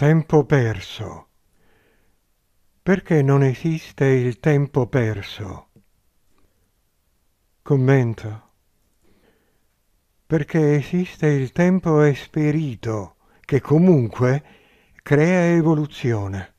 Tempo perso. Perché non esiste il tempo perso? Commento. Perché esiste il tempo esperito che comunque crea evoluzione.